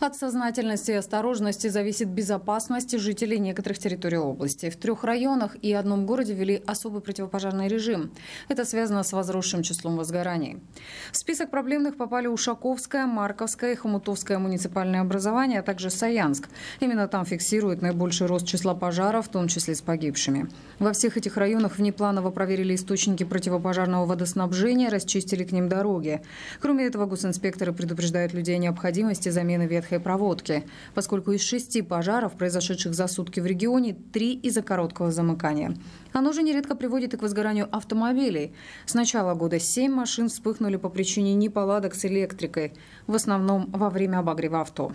От сознательности и осторожности зависит безопасность жителей некоторых территорий области. В трех районах и одном городе ввели особый противопожарный режим. Это связано с возросшим числом возгораний. В список проблемных попали Ушаковское, Марковское и Хомутовское муниципальные образования, а также Саянск. Именно там фиксируют наибольший рост числа пожаров, в том числе с погибшими. Во всех этих районах внепланово проверили источники противопожарного водоснабжения, расчистили к ним дороги. Кроме этого, госинспекторы предупреждают людей о необходимости замены ветхих ветхой проводки, поскольку из шести пожаров, произошедших за сутки в регионе, три из-за короткого замыкания. Оно же нередко приводит и к возгоранию автомобилей. С начала года семь машин вспыхнули по причине неполадок с электрикой, в основном во время обогрева авто.